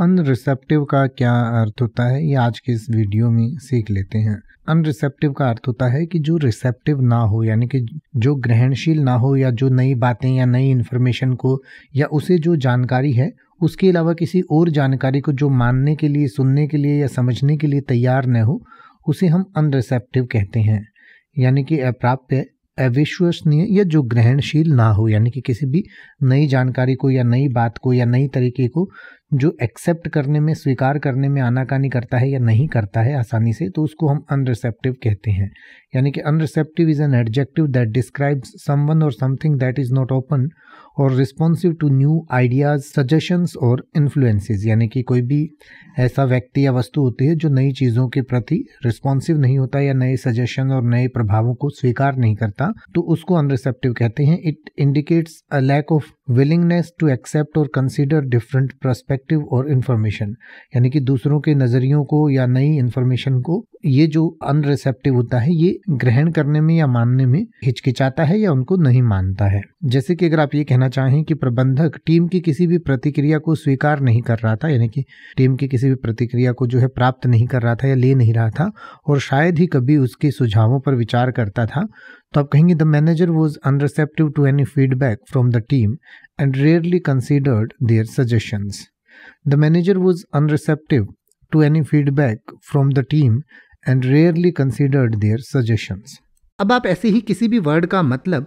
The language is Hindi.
अनरिसेप्टिव का क्या अर्थ होता है ये आज के इस वीडियो में सीख लेते हैं अनरिसेप्टिव का अर्थ होता है कि जो रिसेप्टिव ना हो यानी कि जो ग्रहणशील ना हो या जो नई बातें या नई इन्फॉर्मेशन को या उसे जो जानकारी है उसके अलावा किसी और जानकारी को जो मानने के लिए सुनने के लिए या समझने के लिए तैयार न हो उसे हम अनरिसेप्टिव कहते हैं यानी कि अप्राप्य अविश्वसनीय या जो ग्रहणशील ना हो यानी कि किसी भी नई जानकारी को या नई बात को या नई तरीके को जो एक्सेप्ट करने में स्वीकार करने में आनाकानी करता है या नहीं करता है आसानी से तो उसको हम अनरिसेप्टिव कहते हैं यानी कि unreceptive is an adjective that describes someone और something that is not open और responsive to new ideas suggestions और इन्फ्लुएंसेस यानी कि कोई भी ऐसा व्यक्ति या वस्तु होती है जो नई चीज़ों के प्रति रिस्पॉन्सिव नहीं होता या नए सजेशन और नए प्रभावों को स्वीकार नहीं करता तो उसको अनरिसेप्टिव कहते हैं it indicates a lack of willingness to accept और कंसिडर डिफरेंट परस्पेक्टिव और इन्फॉर्मेशन यानी कि दूसरों के नज़रियों को या नई इन्फॉर्मेशन को ये जो अनरिसेप्टिव होता है ये ग्रहण करने में या मानने में हिचकिचाता है या उनको नहीं मानता है जैसे कि अगर आप ये कहना बताना चाहें कि प्रबंधक टीम की किसी भी प्रतिक्रिया को स्वीकार नहीं कर रहा था यानी कि टीम की किसी भी प्रतिक्रिया को जो है प्राप्त नहीं कर रहा था या ले नहीं रहा था और शायद ही कभी उसके सुझावों पर विचार करता था तो आप कहेंगे the manager was unreceptive to any feedback from the team and rarely considered their suggestions the manager was unreceptive to any feedback from the team and rarely considered their suggestions अब आप ऐसे ही किसी भी वर्ड का मतलब